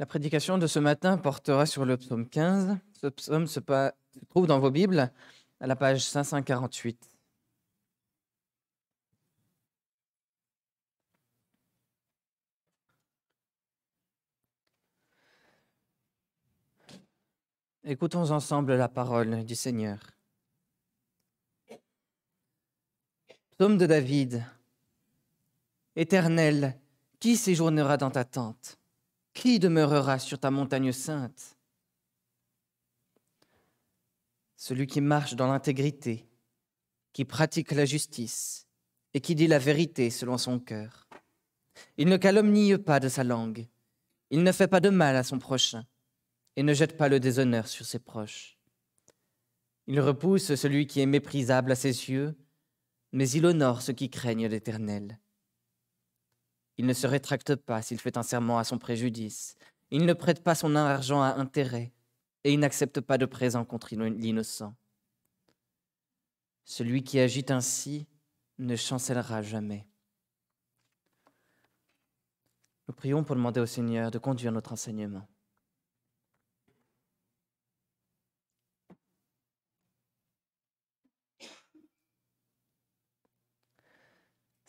La prédication de ce matin portera sur le psaume 15. Ce psaume se, trouve dans vos Bibles à la page 548. Écoutons ensemble la parole du Seigneur. Psaume de David. Éternel, qui séjournera dans ta tente qui demeurera sur ta montagne sainte Celui qui marche dans l'intégrité, qui pratique la justice et qui dit la vérité selon son cœur. Il ne calomnie pas de sa langue, il ne fait pas de mal à son prochain et ne jette pas le déshonneur sur ses proches. Il repousse celui qui est méprisable à ses yeux, mais il honore ceux qui craignent l'Éternel. Il ne se rétracte pas s'il fait un serment à son préjudice. Il ne prête pas son argent à intérêt. Et il n'accepte pas de présent contre l'innocent. Celui qui agit ainsi ne chancellera jamais. Nous prions pour demander au Seigneur de conduire notre enseignement.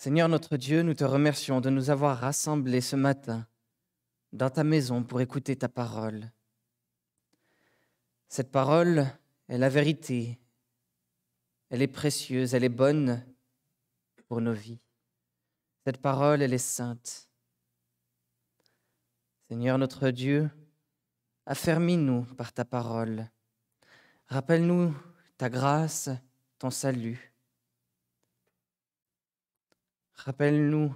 Seigneur notre Dieu, nous te remercions de nous avoir rassemblés ce matin dans ta maison pour écouter ta parole. Cette parole est la vérité, elle est précieuse, elle est bonne pour nos vies. Cette parole, elle est sainte. Seigneur notre Dieu, affermis-nous par ta parole. Rappelle-nous ta grâce, ton salut. Rappelle-nous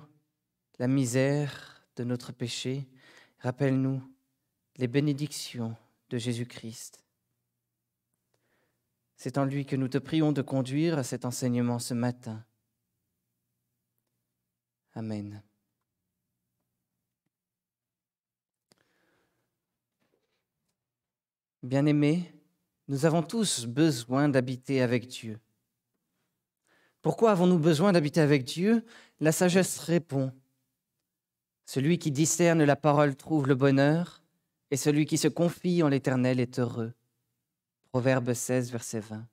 la misère de notre péché. Rappelle-nous les bénédictions de Jésus-Christ. C'est en lui que nous te prions de conduire à cet enseignement ce matin. Amen. Bien-aimés, nous avons tous besoin d'habiter avec Dieu. Pourquoi avons-nous besoin d'habiter avec Dieu la sagesse répond Celui qui discerne la parole trouve le bonheur, et celui qui se confie en l'Éternel est heureux. Proverbe 16, verset 20.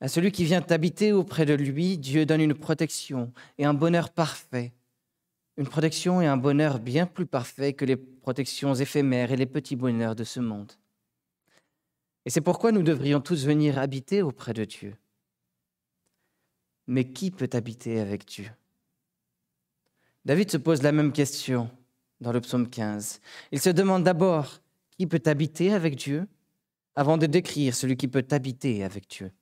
À celui qui vient habiter auprès de lui, Dieu donne une protection et un bonheur parfait. Une protection et un bonheur bien plus parfait que les protections éphémères et les petits bonheurs de ce monde. Et c'est pourquoi nous devrions tous venir habiter auprès de Dieu. Mais qui peut habiter avec Dieu David se pose la même question dans le psaume 15. Il se demande d'abord qui peut habiter avec Dieu avant de décrire celui qui peut habiter avec Dieu.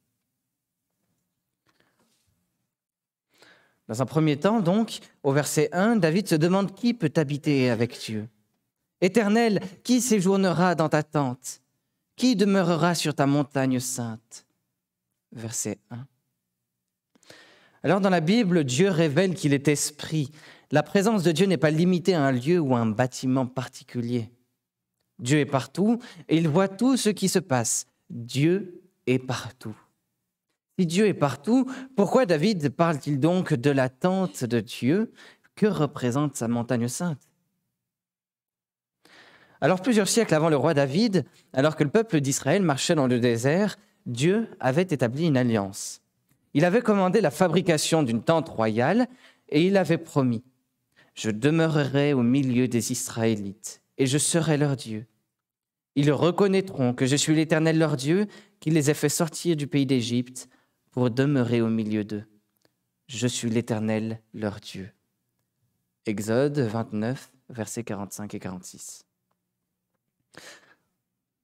Dans un premier temps, donc, au verset 1, David se demande qui peut habiter avec Dieu. Éternel, qui séjournera dans ta tente Qui demeurera sur ta montagne sainte Verset 1. Alors dans la Bible, Dieu révèle qu'il est esprit. La présence de Dieu n'est pas limitée à un lieu ou à un bâtiment particulier. Dieu est partout et il voit tout ce qui se passe. Dieu est partout. Si Dieu est partout, pourquoi David parle-t-il donc de la tente de Dieu Que représente sa montagne sainte alors plusieurs siècles avant le roi David, alors que le peuple d'Israël marchait dans le désert, Dieu avait établi une alliance. Il avait commandé la fabrication d'une tente royale et il avait promis Je demeurerai au milieu des Israélites et je serai leur Dieu. Ils reconnaîtront que je suis l'Éternel leur Dieu qui les a fait sortir du pays d'Égypte pour demeurer au milieu d'eux. Je suis l'Éternel leur Dieu. Exode 29, versets 45 et 46.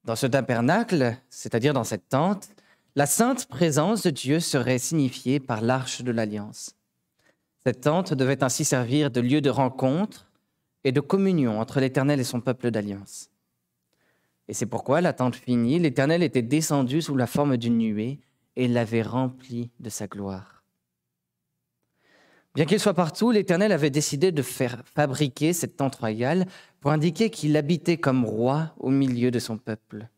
Dans ce tabernacle, c'est-à-dire dans cette tente, la sainte présence de Dieu serait signifiée par l'arche de l'alliance. Cette tente devait ainsi servir de lieu de rencontre et de communion entre l'Éternel et son peuple d'alliance. Et c'est pourquoi, la tente finie, l'Éternel était descendu sous la forme d'une nuée et l'avait rempli de sa gloire. Bien qu'il soit partout, l'Éternel avait décidé de faire fabriquer cette tente royale pour indiquer qu'il habitait comme roi au milieu de son peuple.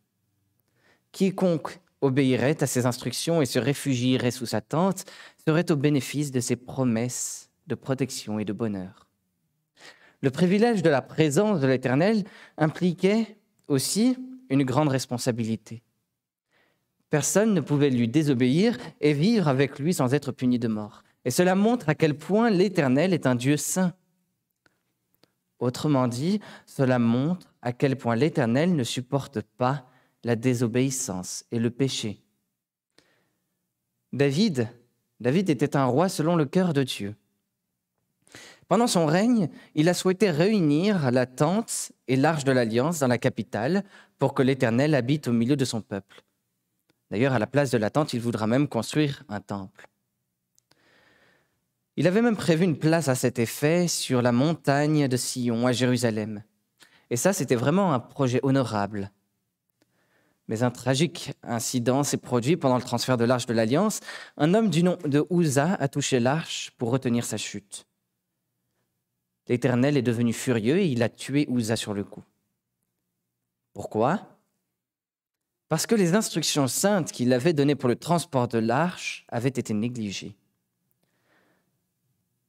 Quiconque obéirait à ses instructions et se réfugierait sous sa tente serait au bénéfice de ses promesses de protection et de bonheur. Le privilège de la présence de l'Éternel impliquait aussi une grande responsabilité. Personne ne pouvait lui désobéir et vivre avec lui sans être puni de mort. Et cela montre à quel point l'Éternel est un Dieu saint. Autrement dit, cela montre à quel point l'Éternel ne supporte pas la désobéissance et le péché. David, David était un roi selon le cœur de Dieu. Pendant son règne, il a souhaité réunir la tente et l'arche de l'alliance dans la capitale pour que l'Éternel habite au milieu de son peuple. D'ailleurs, à la place de la tente, il voudra même construire un temple. Il avait même prévu une place à cet effet sur la montagne de Sion à Jérusalem. Et ça, c'était vraiment un projet honorable. Mais un tragique incident s'est produit pendant le transfert de l'Arche de l'Alliance. Un homme du nom de Ouza a touché l'Arche pour retenir sa chute. L'Éternel est devenu furieux et il a tué Ouza sur le coup. Pourquoi Parce que les instructions saintes qu'il avait données pour le transport de l'Arche avaient été négligées.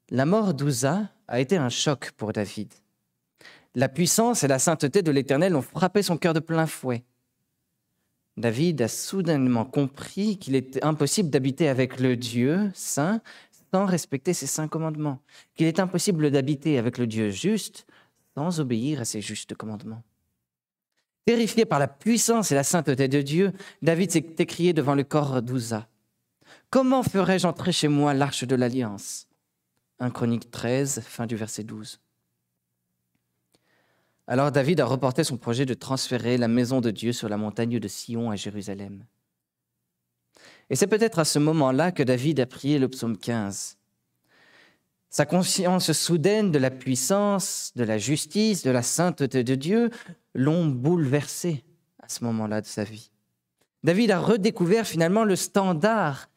La mort d'Uza a été un choc pour David. La puissance et la sainteté de l'Éternel ont frappé son cœur de plein fouet. David a soudainement compris qu'il était impossible d'habiter avec le Dieu saint sans respecter ses saints commandements, qu'il est impossible d'habiter avec le Dieu juste sans obéir à ses justes commandements. Terrifié par la puissance et la sainteté de Dieu, David s'est écrié devant le corps d'Ouza. Comment ferais-je entrer chez moi l'arche de l'alliance 1 Chronique 13, fin du verset 12. Alors David a reporté son projet de transférer la maison de Dieu sur la montagne de Sion à Jérusalem. Et c'est peut-être à ce moment-là que David a prié le psaume 15. Sa conscience soudaine de la puissance, de la justice, de la sainteté de Dieu l'ont bouleversé à ce moment-là de sa vie. David a redécouvert finalement le standard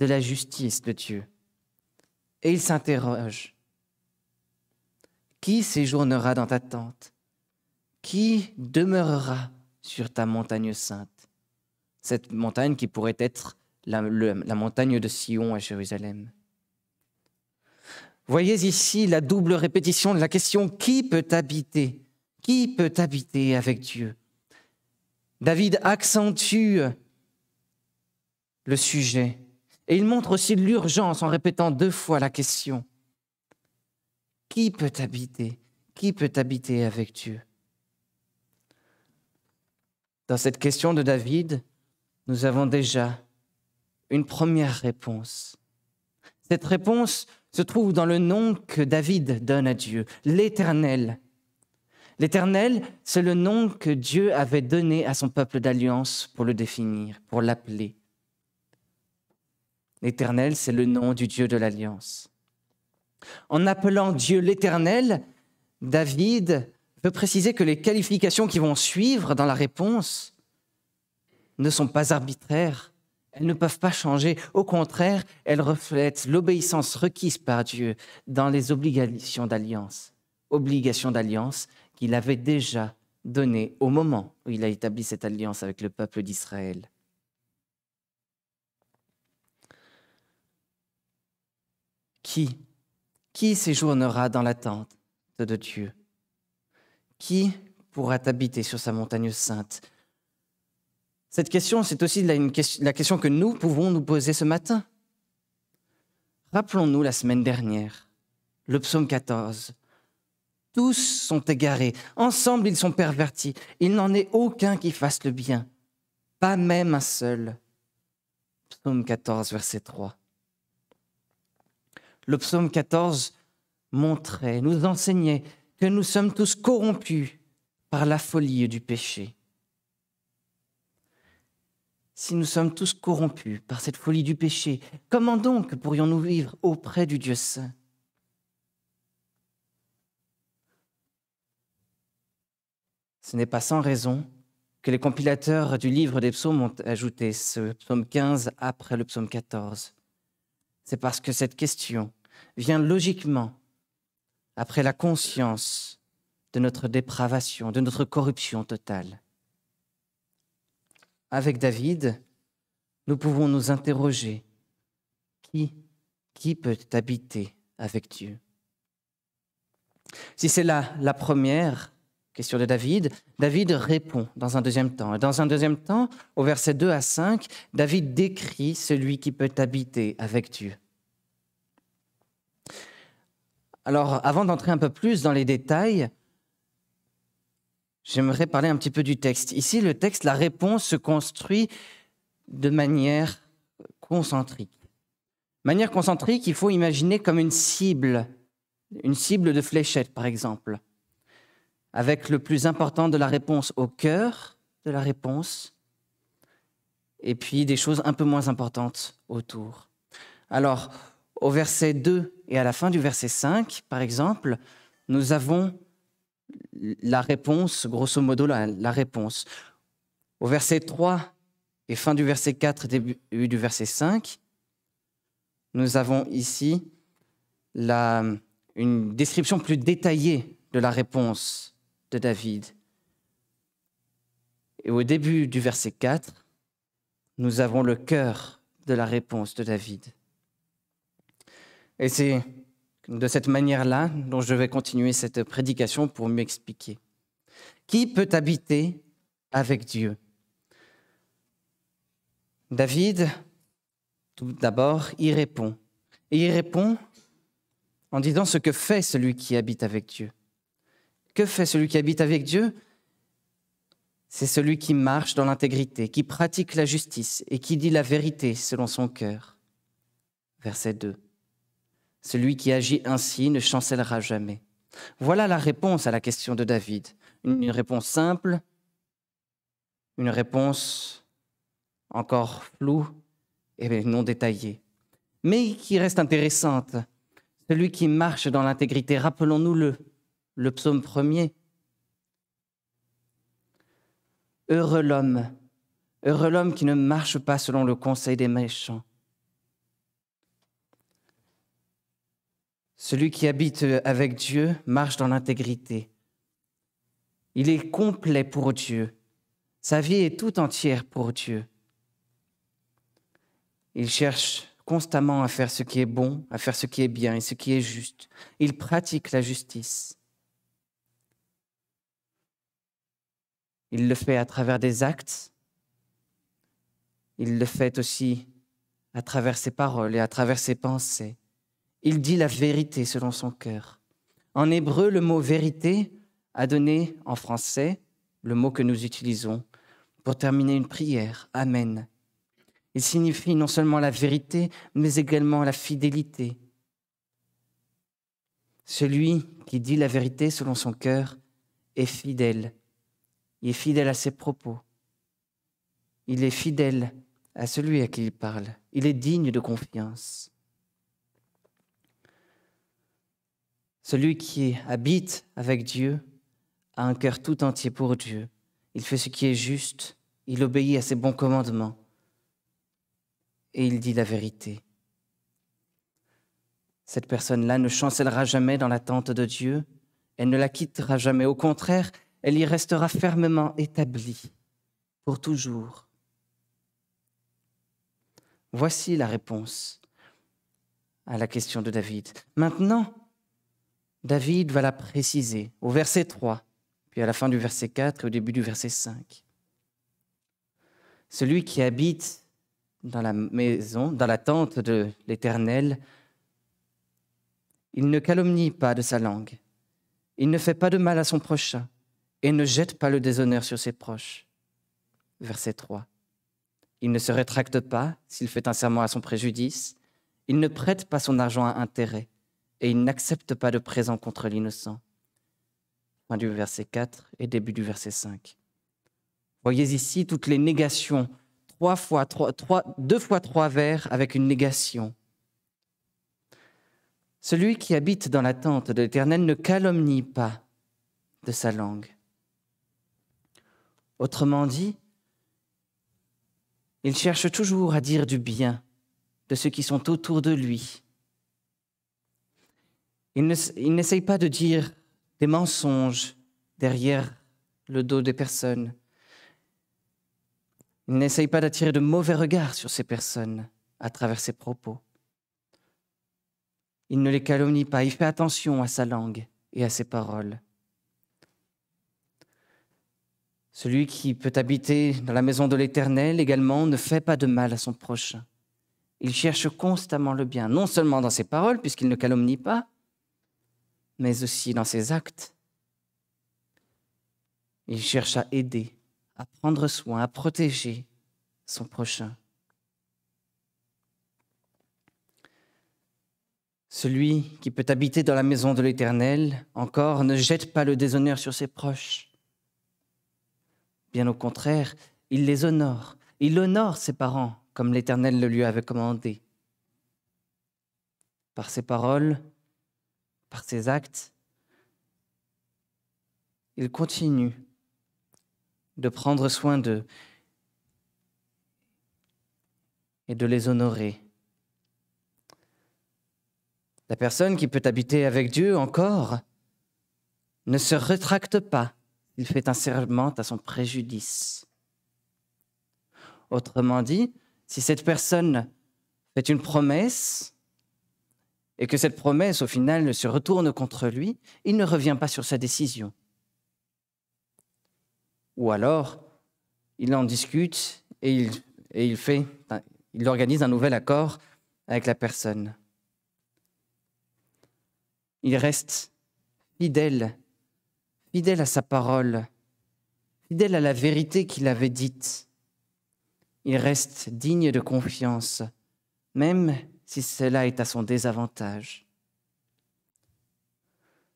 de la justice de Dieu. Et il s'interroge. Qui séjournera dans ta tente qui demeurera sur ta montagne sainte, cette montagne qui pourrait être la, montagne de Sion à Jérusalem. Voyez ici la double répétition de la question qui peut habiter Qui peut habiter avec Dieu David accentue le sujet et il montre aussi l'urgence en répétant deux fois la question. Qui peut habiter Qui peut habiter avec Dieu dans cette question de David, nous avons déjà une première réponse. Cette réponse se trouve dans le nom que David donne à Dieu, l'Éternel. L'Éternel, c'est le nom que Dieu avait donné à son peuple d'alliance pour le définir, pour l'appeler. L'Éternel, c'est le nom du Dieu de l'alliance. En appelant Dieu l'Éternel, David veut préciser que les qualifications qui vont suivre dans la réponse ne sont pas arbitraires. Elles ne peuvent pas changer. Au contraire, elles reflètent l'obéissance requise par Dieu dans les obligations d'alliance. Obligations d'alliance qu'il avait déjà données au moment où il a établi cette alliance avec le peuple d'Israël. Qui Qui séjournera dans l'attente de Dieu qui pourra habiter sur sa montagne sainte Cette question, c'est aussi la, la question que nous pouvons nous poser ce matin. Rappelons-nous la semaine dernière, le psaume 14. Tous sont égarés, ensemble ils sont pervertis, il n'en est aucun qui fasse le bien, pas même un seul. Psaume 14, verset 3. Le psaume 14 montrait, nous enseignait que nous sommes tous corrompus par la folie du péché. Si nous sommes tous corrompus par cette folie du péché, comment donc pourrions-nous vivre auprès du Dieu saint Ce n'est pas sans raison que les compilateurs du livre des psaumes ont ajouté ce psaume 15 après le psaume 14. C'est parce que cette question vient logiquement après la conscience de notre dépravation, de notre corruption totale. Avec David, nous pouvons nous interroger qui, peut habiter avec Dieu Si c'est là la, la première question de David, David répond dans un deuxième temps. Et dans un deuxième temps, au verset 2 à 5, David décrit celui qui peut habiter avec Dieu. Alors, avant d'entrer un peu plus dans les détails, j'aimerais parler un petit peu du texte. Ici, le texte, la réponse se construit de manière concentrique. Manière concentrique, il faut imaginer comme une cible, une cible de fléchette, par exemple, avec le plus important de la réponse au cœur de la réponse, et puis des choses un peu moins importantes autour. Alors, au verset 2 et à la fin du verset 5, par exemple, nous avons la réponse, grosso modo, la, réponse. Au verset 3 et fin du verset 4 et début du verset 5, nous avons ici une description plus détaillée de la réponse de David. Et au début du verset 4, nous avons le cœur de la réponse de David. Et c'est de cette manière-là dont je vais continuer cette prédication pour m'expliquer. Qui peut habiter avec Dieu David, tout d'abord, y répond. Et il répond en disant ce que fait celui qui habite avec Dieu. Que fait celui qui habite avec Dieu C'est celui qui marche dans l'intégrité, qui pratique la justice et qui dit la vérité selon son cœur. Verset 2. Celui qui agit ainsi ne chancellera jamais. Voilà la réponse à la question de David. Une réponse simple, une réponse encore floue et non détaillée, mais qui reste intéressante. Celui qui marche dans l'intégrité, rappelons-nous le, le psaume premier. Heureux l'homme, heureux l'homme qui ne marche pas selon le conseil des méchants, Celui qui habite euh, avec Dieu marche dans l'intégrité. Il est complet pour Dieu. Sa vie est tout entière pour Dieu. Il cherche constamment à faire ce qui est bon, à faire ce qui est bien et ce qui est juste. Il pratique la justice. Il le fait à travers des actes. Il le fait aussi à travers ses paroles et à travers ses pensées. Il dit la vérité selon son cœur. En hébreu, le mot vérité a donné en français le mot que nous utilisons pour terminer une prière. Amen. Il signifie non seulement la vérité, mais également la fidélité. Celui qui dit la vérité selon son cœur est fidèle. Il est fidèle à ses propos. Il est fidèle à celui à qui il parle. Il est digne de confiance. Celui qui habite avec Dieu a un cœur tout entier pour Dieu. Il fait ce qui est juste, il obéit à ses bons commandements et il dit la vérité. Cette personne-là ne chancellera jamais dans l'attente de Dieu, elle ne la quittera jamais, au contraire, elle y restera fermement établie pour toujours. Voici la réponse à la question de David. Maintenant, David va la préciser au verset 3, puis à la fin du verset 4 et au début du verset 5. Celui qui habite dans la maison, dans la tente de l'Éternel, il ne calomnie pas de sa langue, il ne fait pas de mal à son prochain et ne jette pas le déshonneur sur ses proches. Verset 3. Il ne se rétracte pas s'il fait un serment à son préjudice, il ne prête pas son argent à intérêt et il n'accepte pas de présent contre l'innocent. Fin du verset 4 et début du verset 5. Voyez ici toutes les négations, deux fois trois vers avec une négation. Celui qui habite dans la tente de l'Éternel ne calomnie pas de sa langue. Autrement dit, il cherche toujours à dire du bien de ceux qui sont autour de lui, il n'essaye pas de dire des mensonges derrière le dos des personnes. Il n'essaye pas d'attirer de mauvais regards sur ces personnes à travers ses propos. Il ne les calomnie pas, il fait attention à sa langue et à ses paroles. Celui qui peut habiter dans la maison de l'Éternel également ne fait pas de mal à son prochain. Il cherche constamment le bien, non seulement dans ses paroles, puisqu'il ne calomnie pas, mais aussi dans ses actes. Il cherche à aider, à prendre soin, à protéger son prochain. Celui qui peut habiter dans la maison de l'Éternel, encore, ne jette pas le déshonneur sur ses proches. Bien au contraire, il les honore. Il honore ses parents, comme l'Éternel le lui avait commandé. Par ses paroles, par ses actes, il continue de prendre soin d'eux et de les honorer. La personne qui peut habiter avec Dieu encore ne se rétracte pas. Il fait un serment à son préjudice. Autrement dit, si cette personne fait une promesse, et que cette promesse, au final, ne se retourne contre lui, il ne revient pas sur sa décision. Ou alors, il en discute et il, et il fait, il organise un nouvel accord avec la personne. Il reste fidèle, fidèle à sa parole, fidèle à la vérité qu'il avait dite. Il reste digne de confiance, même si cela est à son désavantage.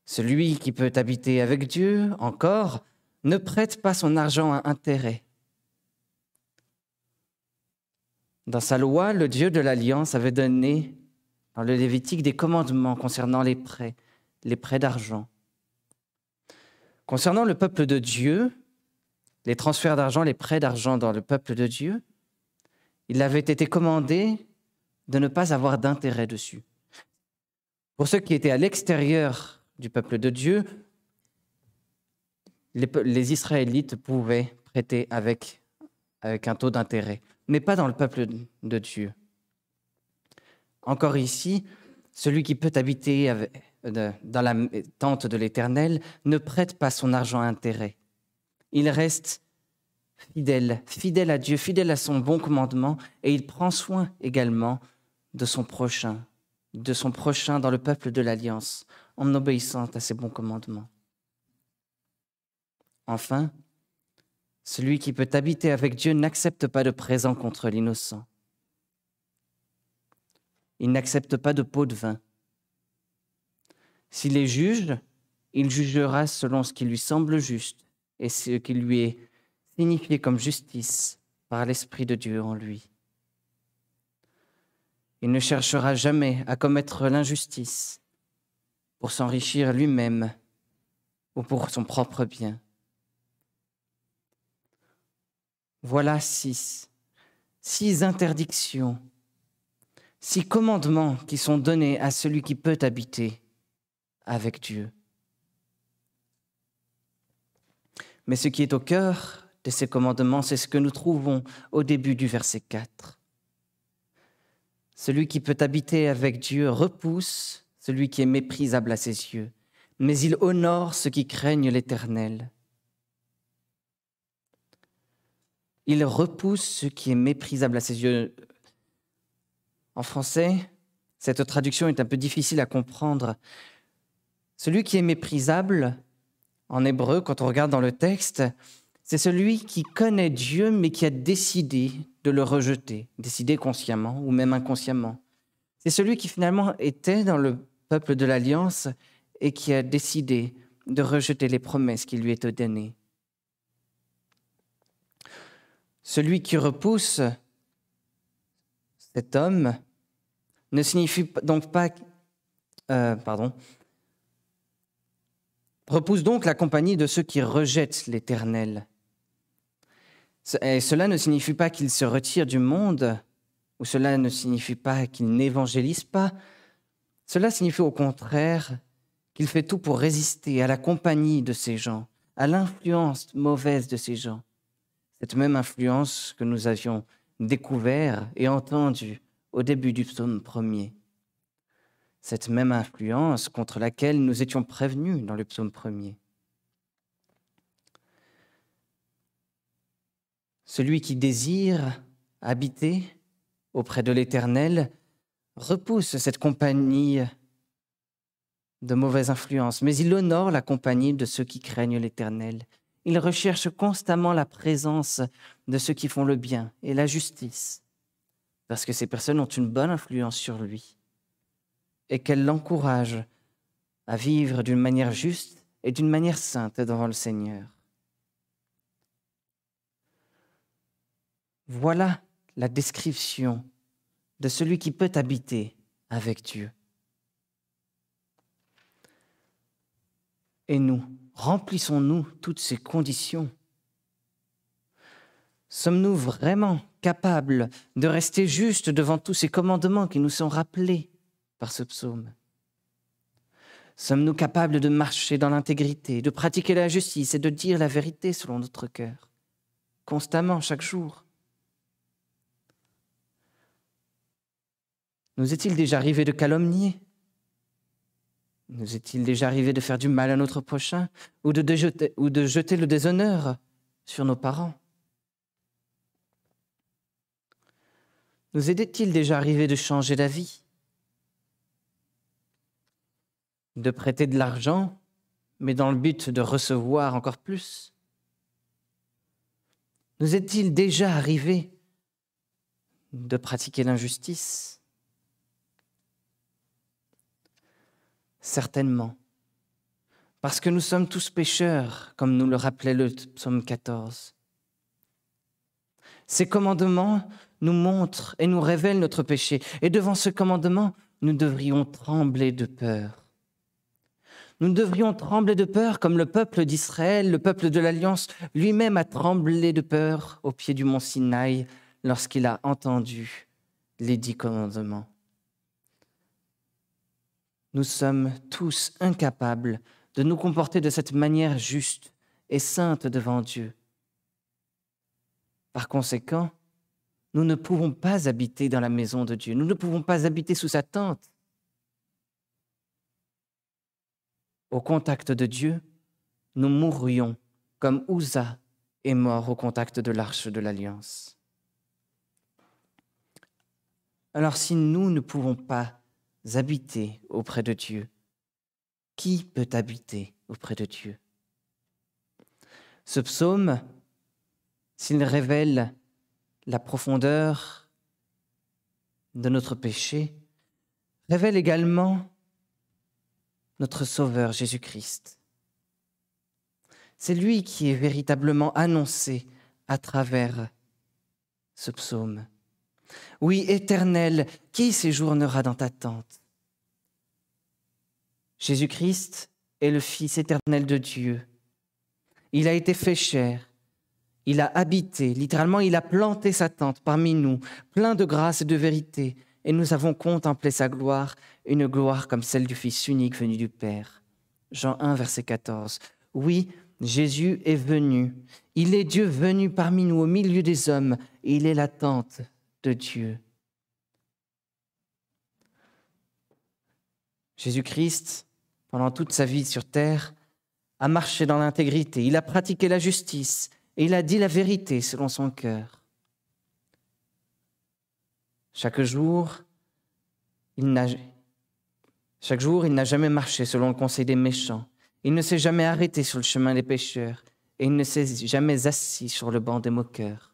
Celui qui peut habiter avec Dieu, encore, ne prête pas son argent à intérêt. Dans sa loi, le Dieu de l'Alliance avait donné, dans le Lévitique, des commandements concernant les prêts, les prêts d'argent. Concernant le peuple de Dieu, les transferts d'argent, les prêts d'argent dans le peuple de Dieu, il avait été commandé de ne pas avoir d'intérêt dessus. Pour ceux qui étaient à l'extérieur du peuple de Dieu, les, Israélites pouvaient prêter avec, avec un taux d'intérêt, mais pas dans le peuple de Dieu. Encore ici, celui qui peut habiter dans la tente de l'Éternel ne prête pas son argent à intérêt. Il reste fidèle, fidèle à Dieu, fidèle à son bon commandement, et il prend soin également de son prochain, de son prochain dans le peuple de l'Alliance, en obéissant à ses bons commandements. Enfin, celui qui peut habiter avec Dieu n'accepte pas de présent contre l'innocent. Il n'accepte pas de pot de vin. S'il est juge, il jugera selon ce qui lui semble juste et ce qui lui est signifié comme justice par l'Esprit de Dieu en lui. Il ne cherchera jamais à commettre l'injustice pour s'enrichir lui-même ou pour son propre bien. Voilà six, six interdictions, six commandements qui sont donnés à celui qui peut habiter avec Dieu. Mais ce qui est au cœur de ces commandements, c'est ce que nous trouvons au début du verset 4. Celui qui peut habiter avec Dieu repousse celui qui est méprisable à ses yeux, mais il honore ceux qui craignent l'Éternel. Il repousse ce qui est méprisable à ses yeux. En français, cette traduction est un peu difficile à comprendre. Celui qui est méprisable, en hébreu, quand on regarde dans le texte, c'est celui qui connaît Dieu mais qui a décidé de le rejeter, décidé consciemment ou même inconsciemment. C'est celui qui finalement était dans le peuple de l'Alliance et qui a décidé de rejeter les promesses qui lui étaient données. Celui qui repousse cet homme ne signifie donc pas... Euh, pardon. Repousse donc la compagnie de ceux qui rejettent l'Éternel et cela ne signifie pas qu'il se retire du monde, ou cela ne signifie pas qu'il n'évangélise pas. Cela signifie au contraire qu'il fait tout pour résister à la compagnie de ces gens, à l'influence mauvaise de ces gens. Cette même influence que nous avions découvert et entendu au début du psaume premier. Cette même influence contre laquelle nous étions prévenus dans le psaume premier. Celui qui désire habiter auprès de l'Éternel repousse cette compagnie de mauvaise influence, mais il honore la compagnie de ceux qui craignent l'Éternel. Il recherche constamment la présence de ceux qui font le bien et la justice, parce que ces personnes ont une bonne influence sur lui, et qu'elles l'encouragent à vivre d'une manière juste et d'une manière sainte devant le Seigneur. Voilà la description de celui qui peut habiter avec Dieu. Et nous, remplissons-nous toutes ces conditions Sommes-nous vraiment capables de rester justes devant tous ces commandements qui nous sont rappelés par ce psaume Sommes-nous capables de marcher dans l'intégrité, de pratiquer la justice et de dire la vérité selon notre cœur, constamment chaque jour Nous est-il déjà arrivé de calomnier Nous est-il déjà arrivé de faire du mal à notre prochain ou de, jeter le déshonneur sur nos parents Nous est-il déjà arrivé de changer d'avis De prêter de l'argent, mais dans le but de recevoir encore plus Nous est-il déjà arrivé de pratiquer l'injustice Certainement. Parce que nous sommes tous pécheurs, comme nous le rappelait le psaume 14. Ces commandements nous montrent et nous révèlent notre péché. Et devant ce commandement, nous devrions trembler de peur. Nous devrions trembler de peur comme le peuple d'Israël, le peuple de l'Alliance, lui-même a tremblé de peur au pied du mont Sinaï lorsqu'il a entendu les dix commandements nous sommes tous incapables de nous comporter de cette manière juste et sainte devant Dieu. Par conséquent, nous ne pouvons pas habiter dans la maison de Dieu, nous ne pouvons pas habiter sous sa tente. Au contact de Dieu, nous mourrions comme Ouza est mort au contact de l'arche de l'alliance. Alors si nous ne pouvons pas habiter auprès de Dieu Qui peut habiter auprès de Dieu Ce psaume, s'il révèle la profondeur de notre péché, révèle également notre Sauveur Jésus-Christ. C'est lui qui est véritablement annoncé à travers ce psaume. Oui, Éternel, qui séjournera dans ta tente Jésus-Christ est le Fils éternel de Dieu. Il a été fait chair. Il a habité, littéralement, il a planté sa tente parmi nous, plein de grâce et de vérité, et nous avons contemplé sa gloire, une gloire comme celle du Fils unique venu du Père. Jean 1, verset 14. Oui, Jésus est venu. Il est Dieu venu parmi nous au milieu des hommes, et il est la tente de Dieu. Jésus-Christ, pendant toute sa vie sur terre, a marché dans l'intégrité, il a pratiqué la justice et il a dit la vérité selon son cœur. Chaque jour, il n'a chaque jour, il n'a jamais marché selon le conseil des méchants. Il ne s'est jamais arrêté sur le chemin des pécheurs et il ne s'est jamais assis sur le banc des moqueurs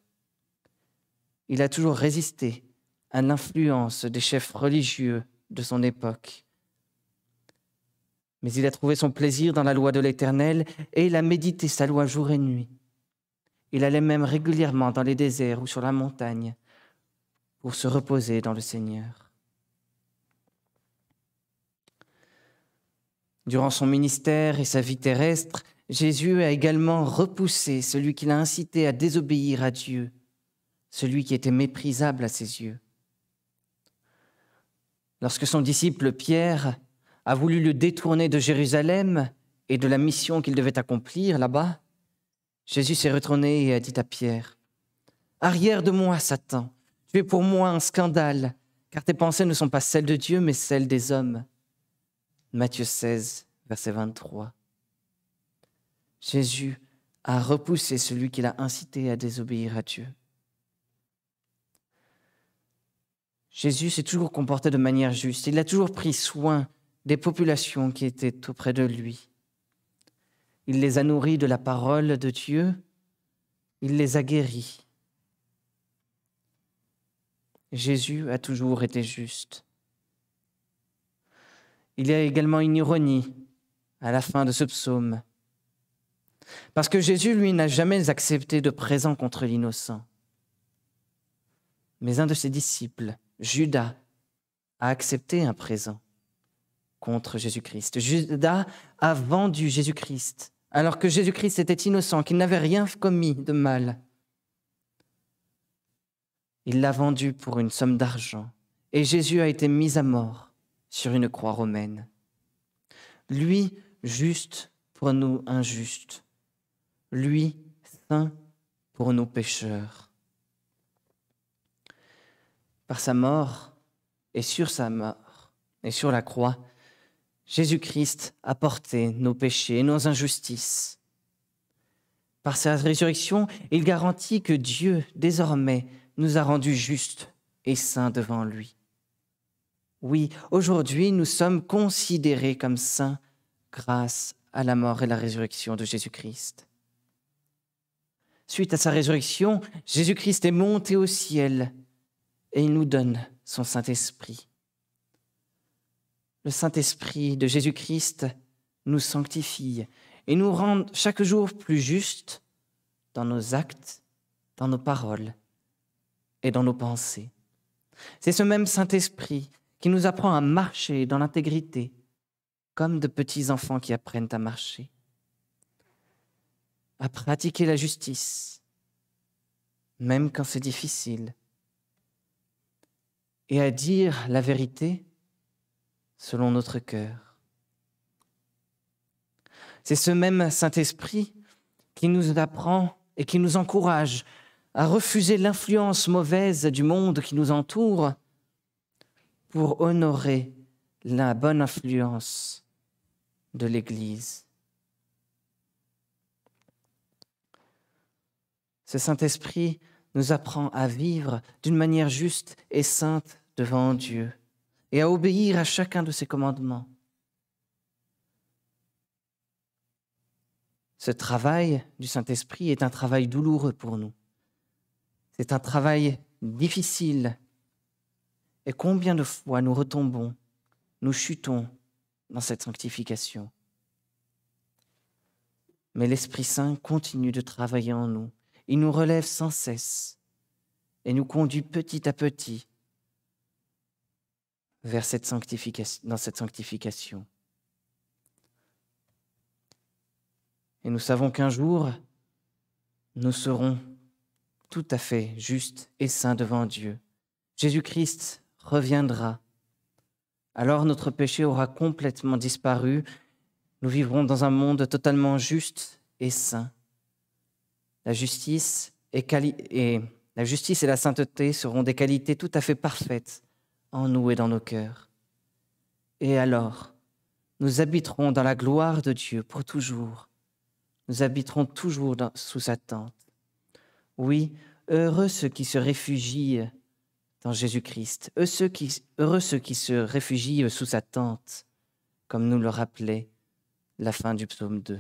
il a toujours résisté à l'influence des chefs religieux de son époque. Mais il a trouvé son plaisir dans la loi de l'Éternel et il a médité sa loi jour et nuit. Il allait même régulièrement dans les déserts ou sur la montagne pour se reposer dans le Seigneur. Durant son ministère et sa vie terrestre, Jésus a également repoussé celui qui l'a incité à désobéir à Dieu celui qui était méprisable à ses yeux. Lorsque son disciple Pierre a voulu le détourner de Jérusalem et de la mission qu'il devait accomplir là-bas, Jésus s'est retourné et a dit à Pierre, Arrière de moi, Satan, tu es pour moi un scandale, car tes pensées ne sont pas celles de Dieu, mais celles des hommes. Matthieu 16, verset 23. Jésus a repoussé celui qui l'a incité à désobéir à Dieu. Jésus s'est toujours comporté de manière juste. Il a toujours pris soin des populations qui étaient auprès de lui. Il les a nourris de la parole de Dieu. Il les a guéris. Jésus a toujours été juste. Il y a également une ironie à la fin de ce psaume. Parce que Jésus, lui, n'a jamais accepté de présent contre l'innocent. Mais un de ses disciples Judas a accepté un présent contre Jésus-Christ. Judas a vendu Jésus-Christ alors que Jésus-Christ était innocent, qu'il n'avait rien commis de mal. Il l'a vendu pour une somme d'argent et Jésus a été mis à mort sur une croix romaine. Lui, juste pour nous injustes. Lui, saint pour nous pécheurs par sa mort et sur sa mort et sur la croix, Jésus-Christ a porté nos péchés, nos injustices. Par sa résurrection, il garantit que Dieu, désormais, nous a rendus justes et saints devant lui. Oui, aujourd'hui, nous sommes considérés comme saints grâce à la mort et la résurrection de Jésus-Christ. Suite à sa résurrection, Jésus-Christ est monté au ciel et il nous donne son Saint-Esprit. Le Saint-Esprit de Jésus-Christ nous sanctifie et nous rend chaque jour plus justes dans nos actes, dans nos paroles et dans nos pensées. C'est ce même Saint-Esprit qui nous apprend à marcher dans l'intégrité, comme de petits enfants qui apprennent à marcher, à pratiquer la justice, même quand c'est difficile, et à dire la vérité selon notre cœur. C'est ce même Saint-Esprit qui nous apprend et qui nous encourage à refuser l'influence mauvaise du monde qui nous entoure pour honorer la bonne influence de l'Église. Ce Saint-Esprit nous apprend à vivre d'une manière juste et sainte devant Dieu et à obéir à chacun de ses commandements. Ce travail du Saint-Esprit est un travail douloureux pour nous. C'est un travail difficile. Et combien de fois nous retombons, nous chutons dans cette sanctification. Mais l'Esprit Saint continue de travailler en nous il nous relève sans cesse et nous conduit petit à petit vers cette sanctification, dans cette sanctification. Et nous savons qu'un jour, nous serons tout à fait justes et saints devant Dieu. Jésus-Christ reviendra. Alors notre péché aura complètement disparu. Nous vivrons dans un monde totalement juste et saint. La justice et, la sainteté seront des qualités tout à fait parfaites en nous et dans nos cœurs. Et alors, nous habiterons dans la gloire de Dieu pour toujours. Nous habiterons toujours sous sa tente. Oui, heureux ceux qui se réfugient dans Jésus-Christ, heureux ceux qui se réfugient sous sa tente, comme nous le rappelait la fin du psaume 2.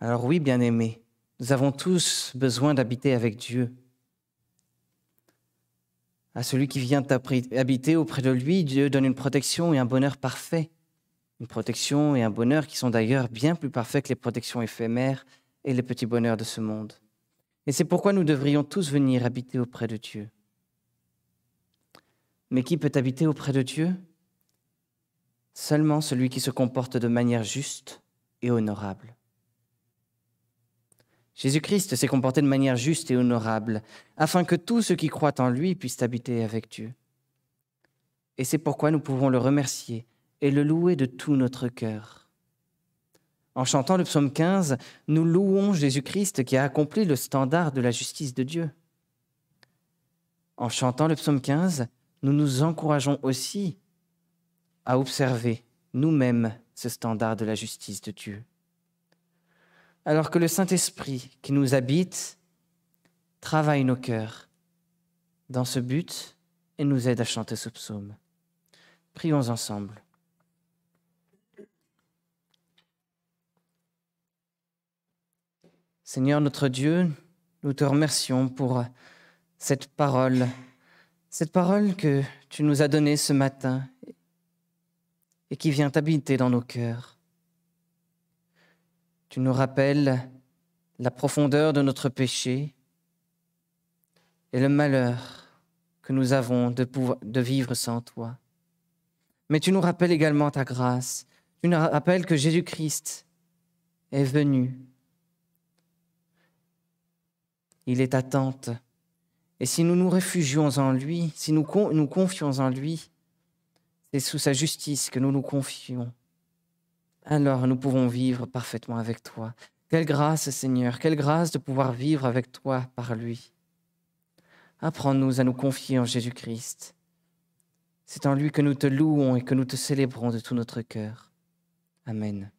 Alors oui, bien-aimés, nous avons tous besoin d'habiter avec Dieu. À celui qui vient habiter auprès de lui, Dieu donne une protection et un bonheur parfait. Une protection et un bonheur qui sont d'ailleurs bien plus parfaits que les protections éphémères et les petits bonheurs de ce monde. Et c'est pourquoi nous devrions tous venir habiter auprès de Dieu. Mais qui peut habiter auprès de Dieu Seulement celui qui se comporte de manière juste et honorable. Jésus-Christ s'est comporté de manière juste et honorable, afin que tous ceux qui croient en lui puissent habiter avec Dieu. Et c'est pourquoi nous pouvons le remercier et le louer de tout notre cœur. En chantant le psaume 15, nous louons Jésus-Christ qui a accompli le standard de la justice de Dieu. En chantant le psaume 15, nous nous encourageons aussi à observer nous-mêmes ce standard de la justice de Dieu alors que le Saint-Esprit qui nous habite travaille nos cœurs dans ce but et nous aide à chanter ce psaume. Prions ensemble. Seigneur notre Dieu, nous te remercions pour cette parole, cette parole que tu nous as donnée ce matin et qui vient habiter dans nos cœurs. Tu nous rappelles la profondeur de notre péché et le malheur que nous avons de, vivre sans toi. Mais tu nous rappelles également ta grâce. Tu nous rappelles que Jésus-Christ est venu. Il est à tente. Et si nous nous réfugions en lui, si nous nous confions en lui, c'est sous sa justice que nous nous confions alors nous pouvons vivre parfaitement avec toi. Quelle grâce, Seigneur, quelle grâce de pouvoir vivre avec toi par lui. Apprends-nous à nous confier en Jésus-Christ. C'est en lui que nous te louons et que nous te célébrons de tout notre cœur. Amen.